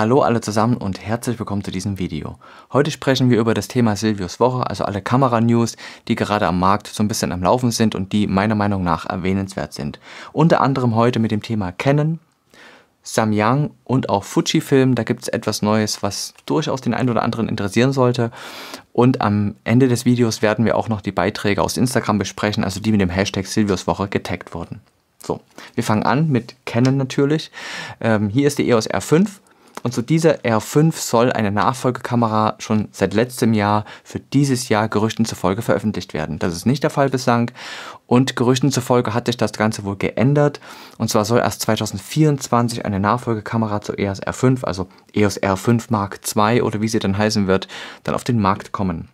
Hallo alle zusammen und herzlich willkommen zu diesem Video. Heute sprechen wir über das Thema Silvius Woche, also alle Kameranews, die gerade am Markt so ein bisschen am Laufen sind und die meiner Meinung nach erwähnenswert sind. Unter anderem heute mit dem Thema Canon, Samyang und auch Fujifilm. Da gibt es etwas Neues, was durchaus den einen oder anderen interessieren sollte. Und am Ende des Videos werden wir auch noch die Beiträge aus Instagram besprechen, also die mit dem Hashtag Silvius Woche getaggt wurden. So, wir fangen an mit Canon natürlich. Ähm, hier ist die EOS R5 und zu dieser R5 soll eine Nachfolgekamera schon seit letztem Jahr für dieses Jahr Gerüchten zufolge veröffentlicht werden. Das ist nicht der Fall bislang. Und Gerüchten zufolge hat sich das Ganze wohl geändert. Und zwar soll erst 2024 eine Nachfolgekamera zur EOS R5, also EOS R5 Mark II oder wie sie dann heißen wird, dann auf den Markt kommen.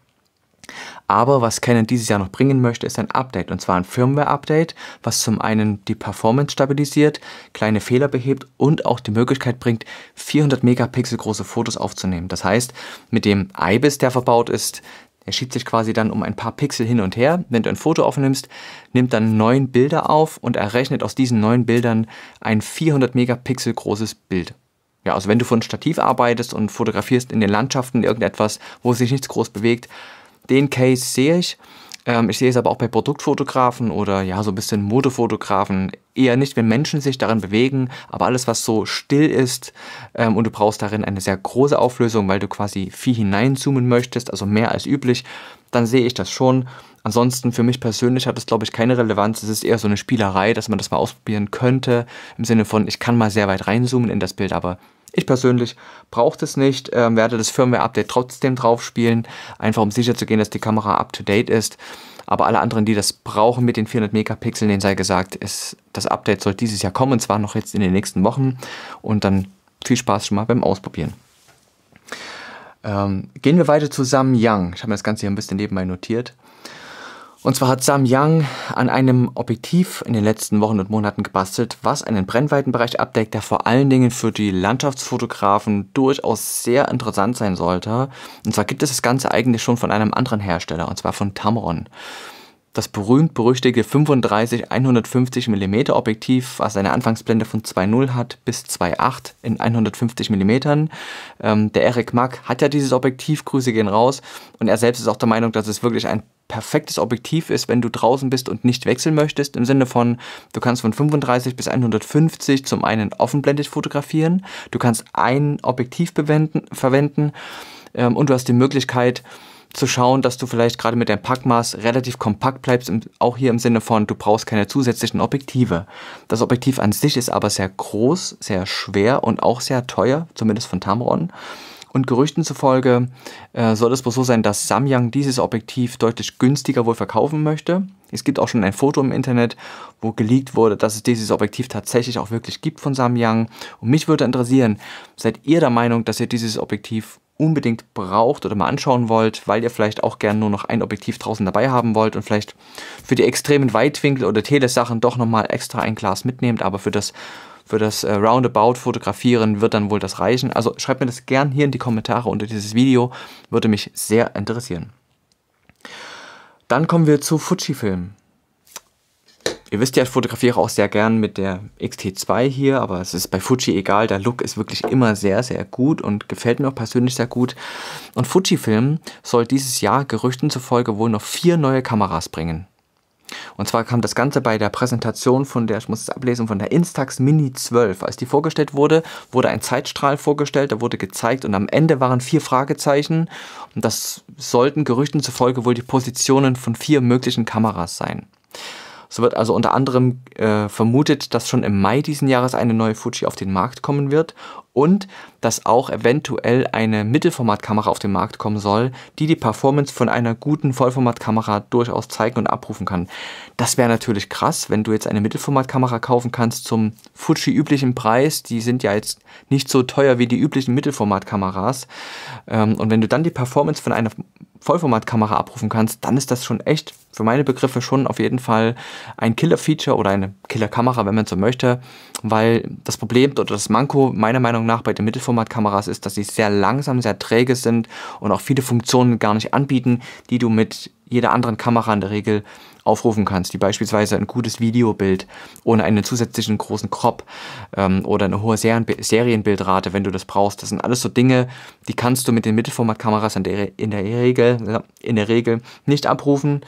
Aber was Canon dieses Jahr noch bringen möchte, ist ein Update. Und zwar ein Firmware-Update, was zum einen die Performance stabilisiert, kleine Fehler behebt und auch die Möglichkeit bringt, 400 Megapixel große Fotos aufzunehmen. Das heißt, mit dem IBIS, der verbaut ist, er schiebt sich quasi dann um ein paar Pixel hin und her. Wenn du ein Foto aufnimmst, nimmt dann neun Bilder auf und errechnet aus diesen neun Bildern ein 400 Megapixel großes Bild. Ja, also wenn du von Stativ arbeitest und fotografierst in den Landschaften irgendetwas, wo sich nichts groß bewegt, den Case sehe ich. Ähm, ich sehe es aber auch bei Produktfotografen oder ja, so ein bisschen Modefotografen. Eher nicht, wenn Menschen sich darin bewegen, aber alles, was so still ist ähm, und du brauchst darin eine sehr große Auflösung, weil du quasi viel hineinzoomen möchtest, also mehr als üblich, dann sehe ich das schon. Ansonsten für mich persönlich hat es, glaube ich, keine Relevanz. Es ist eher so eine Spielerei, dass man das mal ausprobieren könnte. Im Sinne von, ich kann mal sehr weit reinzoomen in das Bild, aber ich persönlich brauche das nicht, äh, werde das Firmware-Update trotzdem drauf spielen, einfach um sicher zu gehen, dass die Kamera up-to-date ist. Aber alle anderen, die das brauchen mit den 400 Megapixeln, denen sei gesagt, ist, das Update soll dieses Jahr kommen, und zwar noch jetzt in den nächsten Wochen. Und dann viel Spaß schon mal beim Ausprobieren. Ähm, gehen wir weiter zu Samyang. Ich habe mir das Ganze hier ein bisschen nebenbei notiert. Und zwar hat Sam Young an einem Objektiv in den letzten Wochen und Monaten gebastelt, was einen Brennweitenbereich abdeckt, der vor allen Dingen für die Landschaftsfotografen durchaus sehr interessant sein sollte. Und zwar gibt es das Ganze eigentlich schon von einem anderen Hersteller, und zwar von Tamron das berühmt-berüchtigte 35-150 mm Objektiv, was eine Anfangsblende von 2.0 hat bis 2.8 in 150 mm. Ähm, der Eric Mack hat ja dieses Objektiv, Grüße gehen raus. Und er selbst ist auch der Meinung, dass es wirklich ein perfektes Objektiv ist, wenn du draußen bist und nicht wechseln möchtest, im Sinne von, du kannst von 35 bis 150 zum einen offenblendig fotografieren, du kannst ein Objektiv verwenden ähm, und du hast die Möglichkeit, zu schauen, dass du vielleicht gerade mit deinem Packmaß relativ kompakt bleibst, auch hier im Sinne von, du brauchst keine zusätzlichen Objektive. Das Objektiv an sich ist aber sehr groß, sehr schwer und auch sehr teuer, zumindest von Tamron. Und Gerüchten zufolge äh, soll es wohl so sein, dass Samyang dieses Objektiv deutlich günstiger wohl verkaufen möchte. Es gibt auch schon ein Foto im Internet, wo geleakt wurde, dass es dieses Objektiv tatsächlich auch wirklich gibt von Samyang. Und mich würde interessieren, seid ihr der Meinung, dass ihr dieses Objektiv unbedingt braucht oder mal anschauen wollt, weil ihr vielleicht auch gerne nur noch ein Objektiv draußen dabei haben wollt und vielleicht für die extremen Weitwinkel oder Telesachen doch nochmal extra ein Glas mitnehmt, aber für das für das äh, Roundabout fotografieren wird dann wohl das reichen. Also schreibt mir das gern hier in die Kommentare unter dieses Video, würde mich sehr interessieren. Dann kommen wir zu Fujifilm. Ihr wisst ja, ich fotografiere auch sehr gern mit der X-T2 hier, aber es ist bei Fuji egal. Der Look ist wirklich immer sehr, sehr gut und gefällt mir auch persönlich sehr gut. Und Fujifilm soll dieses Jahr Gerüchten zufolge wohl noch vier neue Kameras bringen. Und zwar kam das Ganze bei der Präsentation von der, ich muss es ablesen, von der Instax Mini 12. Als die vorgestellt wurde, wurde ein Zeitstrahl vorgestellt, da wurde gezeigt und am Ende waren vier Fragezeichen. Und das sollten Gerüchten zufolge wohl die Positionen von vier möglichen Kameras sein. So wird also unter anderem äh, vermutet, dass schon im Mai diesen Jahres eine neue Fuji auf den Markt kommen wird und dass auch eventuell eine Mittelformatkamera auf den Markt kommen soll, die die Performance von einer guten Vollformatkamera durchaus zeigen und abrufen kann. Das wäre natürlich krass, wenn du jetzt eine Mittelformatkamera kaufen kannst zum Fuji üblichen Preis. Die sind ja jetzt nicht so teuer wie die üblichen Mittelformatkameras. Ähm, und wenn du dann die Performance von einer Vollformatkamera abrufen kannst, dann ist das schon echt für meine Begriffe schon auf jeden Fall ein Killer-Feature oder eine Killer-Kamera, wenn man so möchte, weil das Problem oder das Manko meiner Meinung nach bei den Mittelformatkameras ist, dass sie sehr langsam, sehr träge sind und auch viele Funktionen gar nicht anbieten, die du mit jeder anderen Kamera in der Regel aufrufen kannst, wie beispielsweise ein gutes Videobild ohne einen zusätzlichen großen Crop ähm, oder eine hohe Serien Serienbildrate, wenn du das brauchst. Das sind alles so Dinge, die kannst du mit den Mittelformatkameras in der, in der, Regel, in der Regel nicht abrufen.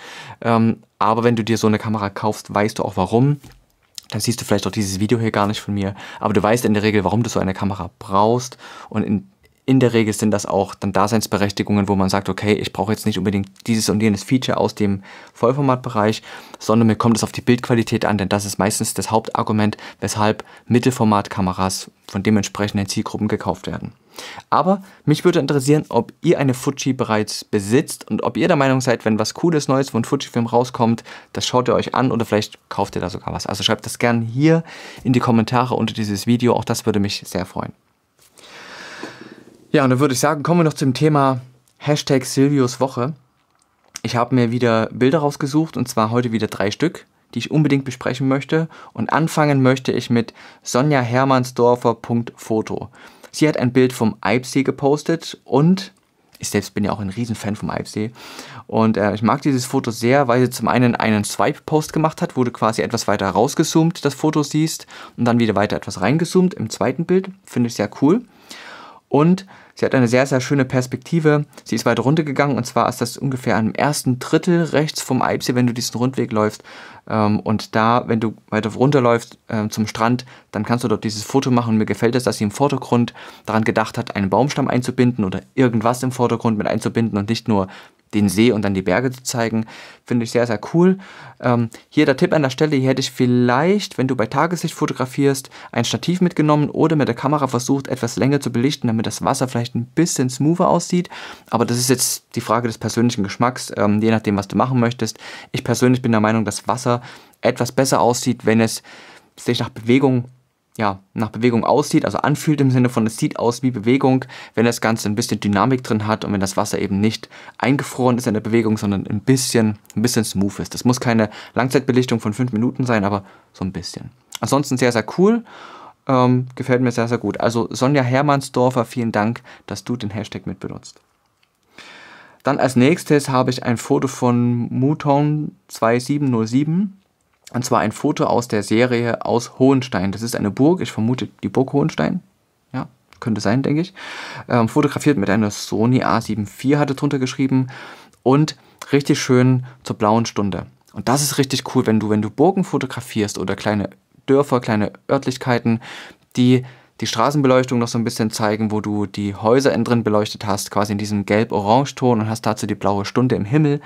Ähm, aber wenn du dir so eine Kamera kaufst, weißt du auch warum. Dann siehst du vielleicht auch dieses Video hier gar nicht von mir, aber du weißt in der Regel, warum du so eine Kamera brauchst und in in der Regel sind das auch dann Daseinsberechtigungen, wo man sagt, okay, ich brauche jetzt nicht unbedingt dieses und jenes Feature aus dem Vollformatbereich, sondern mir kommt es auf die Bildqualität an, denn das ist meistens das Hauptargument, weshalb Mittelformatkameras von dementsprechenden Zielgruppen gekauft werden. Aber mich würde interessieren, ob ihr eine Fuji bereits besitzt und ob ihr der Meinung seid, wenn was Cooles Neues von Fujifilm rauskommt, das schaut ihr euch an oder vielleicht kauft ihr da sogar was. Also schreibt das gerne hier in die Kommentare unter dieses Video, auch das würde mich sehr freuen. Ja, und dann würde ich sagen, kommen wir noch zum Thema Hashtag Silvius Woche. Ich habe mir wieder Bilder rausgesucht und zwar heute wieder drei Stück, die ich unbedingt besprechen möchte. Und anfangen möchte ich mit Sonja Hermannsdorfer.foto. Sie hat ein Bild vom Eibsee gepostet und ich selbst bin ja auch ein Riesenfan vom Eibsee. Und äh, ich mag dieses Foto sehr, weil sie zum einen einen Swipe-Post gemacht hat, wo du quasi etwas weiter rausgezoomt das Foto siehst und dann wieder weiter etwas reingezoomt im zweiten Bild. Finde ich sehr cool. Und sie hat eine sehr, sehr schöne Perspektive. Sie ist weit runtergegangen und zwar ist das ungefähr am ersten Drittel rechts vom Eibsee, wenn du diesen Rundweg läufst. Ähm, und da, wenn du weiter runterläufst ähm, zum Strand, dann kannst du dort dieses Foto machen. mir gefällt es, dass sie im Vordergrund daran gedacht hat, einen Baumstamm einzubinden oder irgendwas im Vordergrund mit einzubinden und nicht nur den See und dann die Berge zu zeigen, finde ich sehr, sehr cool. Ähm, hier der Tipp an der Stelle, hier hätte ich vielleicht, wenn du bei Tageslicht fotografierst, ein Stativ mitgenommen oder mit der Kamera versucht, etwas länger zu belichten, damit das Wasser vielleicht ein bisschen smoother aussieht. Aber das ist jetzt die Frage des persönlichen Geschmacks, ähm, je nachdem, was du machen möchtest. Ich persönlich bin der Meinung, dass Wasser etwas besser aussieht, wenn es sich nach Bewegung ja, nach Bewegung aussieht, also anfühlt im Sinne von, es sieht aus wie Bewegung, wenn das Ganze ein bisschen Dynamik drin hat und wenn das Wasser eben nicht eingefroren ist in der Bewegung, sondern ein bisschen, ein bisschen smooth ist. Das muss keine Langzeitbelichtung von 5 Minuten sein, aber so ein bisschen. Ansonsten sehr, sehr cool. Ähm, gefällt mir sehr, sehr gut. Also Sonja Hermannsdorfer, vielen Dank, dass du den Hashtag mitbenutzt. Dann als nächstes habe ich ein Foto von Muton 2707 und zwar ein Foto aus der Serie aus Hohenstein. Das ist eine Burg, ich vermute die Burg Hohenstein. Ja, könnte sein, denke ich. Ähm, fotografiert mit einer Sony A74 hatte drunter geschrieben. Und richtig schön zur blauen Stunde. Und das ist richtig cool, wenn du, wenn du Burgen fotografierst oder kleine Dörfer, kleine Örtlichkeiten, die die Straßenbeleuchtung noch so ein bisschen zeigen, wo du die Häuser innen drin beleuchtet hast, quasi in diesem gelb-orange Ton und hast dazu die blaue Stunde im Himmel.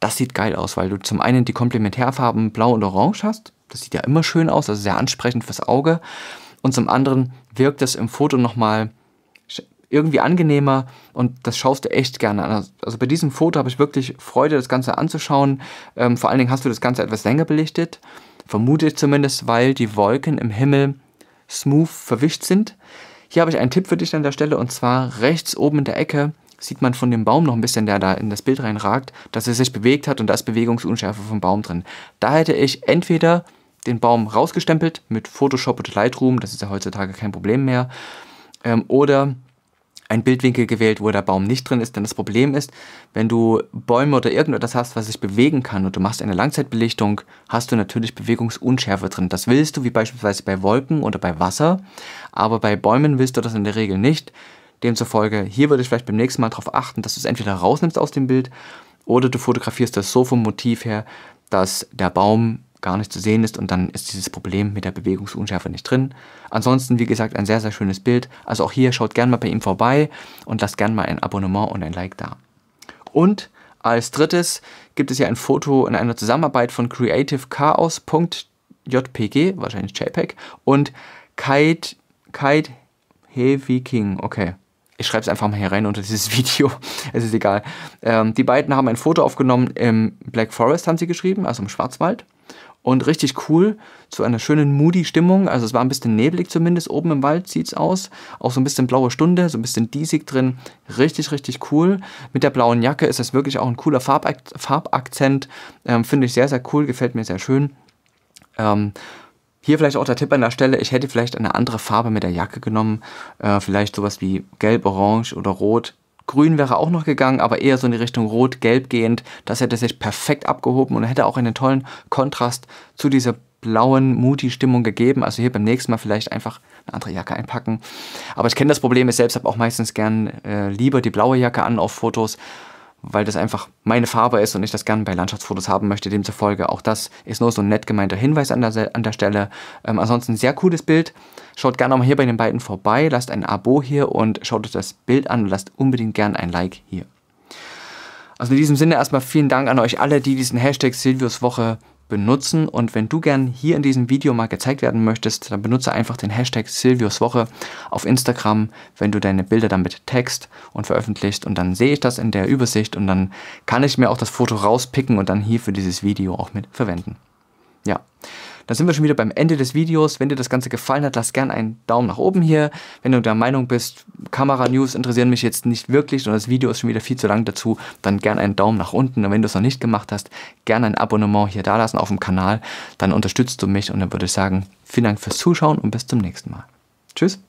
Das sieht geil aus, weil du zum einen die Komplementärfarben Blau und Orange hast. Das sieht ja immer schön aus, also sehr ansprechend fürs Auge. Und zum anderen wirkt das im Foto nochmal irgendwie angenehmer und das schaust du echt gerne an. Also bei diesem Foto habe ich wirklich Freude, das Ganze anzuschauen. Ähm, vor allen Dingen hast du das Ganze etwas länger belichtet, vermute ich zumindest, weil die Wolken im Himmel smooth verwischt sind. Hier habe ich einen Tipp für dich an der Stelle und zwar rechts oben in der Ecke sieht man von dem Baum noch ein bisschen, der da in das Bild reinragt, dass er sich bewegt hat und da ist Bewegungsunschärfe vom Baum drin. Da hätte ich entweder den Baum rausgestempelt mit Photoshop oder Lightroom, das ist ja heutzutage kein Problem mehr, ähm, oder ein Bildwinkel gewählt, wo der Baum nicht drin ist. Denn das Problem ist, wenn du Bäume oder irgendetwas hast, was sich bewegen kann und du machst eine Langzeitbelichtung, hast du natürlich Bewegungsunschärfe drin. Das willst du, wie beispielsweise bei Wolken oder bei Wasser, aber bei Bäumen willst du das in der Regel nicht. Demzufolge, hier würde ich vielleicht beim nächsten Mal darauf achten, dass du es entweder rausnimmst aus dem Bild oder du fotografierst das so vom Motiv her, dass der Baum gar nicht zu sehen ist und dann ist dieses Problem mit der Bewegungsunschärfe nicht drin. Ansonsten, wie gesagt, ein sehr, sehr schönes Bild. Also auch hier schaut gerne mal bei ihm vorbei und lasst gerne mal ein Abonnement und ein Like da. Und als drittes gibt es ja ein Foto in einer Zusammenarbeit von creativechaos.jpg, wahrscheinlich JPEG, und Kite, Kite Heavy King, okay, ich schreibe es einfach mal hier rein unter dieses Video, es ist egal. Ähm, die beiden haben ein Foto aufgenommen im Black Forest, haben sie geschrieben, also im Schwarzwald. Und richtig cool, zu einer schönen moody Stimmung. Also es war ein bisschen neblig zumindest, oben im Wald sieht es aus. Auch so ein bisschen blaue Stunde, so ein bisschen diesig drin. Richtig, richtig cool. Mit der blauen Jacke ist das wirklich auch ein cooler Farbakt Farbakzent. Ähm, Finde ich sehr, sehr cool, gefällt mir sehr schön. Ähm, hier vielleicht auch der Tipp an der Stelle, ich hätte vielleicht eine andere Farbe mit der Jacke genommen, äh, vielleicht sowas wie gelb, orange oder rot. Grün wäre auch noch gegangen, aber eher so in die Richtung rot-gelb gehend. Das hätte sich perfekt abgehoben und hätte auch einen tollen Kontrast zu dieser blauen Muti-Stimmung gegeben. Also hier beim nächsten Mal vielleicht einfach eine andere Jacke einpacken. Aber ich kenne das Problem, ich selbst habe auch meistens gern äh, lieber die blaue Jacke an auf Fotos weil das einfach meine Farbe ist und ich das gerne bei Landschaftsfotos haben möchte. Demzufolge auch das ist nur so ein nett gemeinter Hinweis an der, an der Stelle. Ähm, ansonsten sehr cooles Bild. Schaut gerne auch mal hier bei den beiden vorbei, lasst ein Abo hier und schaut euch das Bild an und lasst unbedingt gerne ein Like hier. Also in diesem Sinne erstmal vielen Dank an euch alle, die diesen Hashtag Silvius Woche benutzen. Und wenn du gern hier in diesem Video mal gezeigt werden möchtest, dann benutze einfach den Hashtag SilviusWoche auf Instagram, wenn du deine Bilder damit text und veröffentlichst. Und dann sehe ich das in der Übersicht und dann kann ich mir auch das Foto rauspicken und dann hier für dieses Video auch mit verwenden. Ja. Da sind wir schon wieder beim Ende des Videos. Wenn dir das Ganze gefallen hat, lass gerne einen Daumen nach oben hier. Wenn du der Meinung bist, Kamera-News interessieren mich jetzt nicht wirklich und das Video ist schon wieder viel zu lang dazu, dann gerne einen Daumen nach unten. Und wenn du es noch nicht gemacht hast, gerne ein Abonnement hier dalassen auf dem Kanal. Dann unterstützt du mich und dann würde ich sagen, vielen Dank fürs Zuschauen und bis zum nächsten Mal. Tschüss.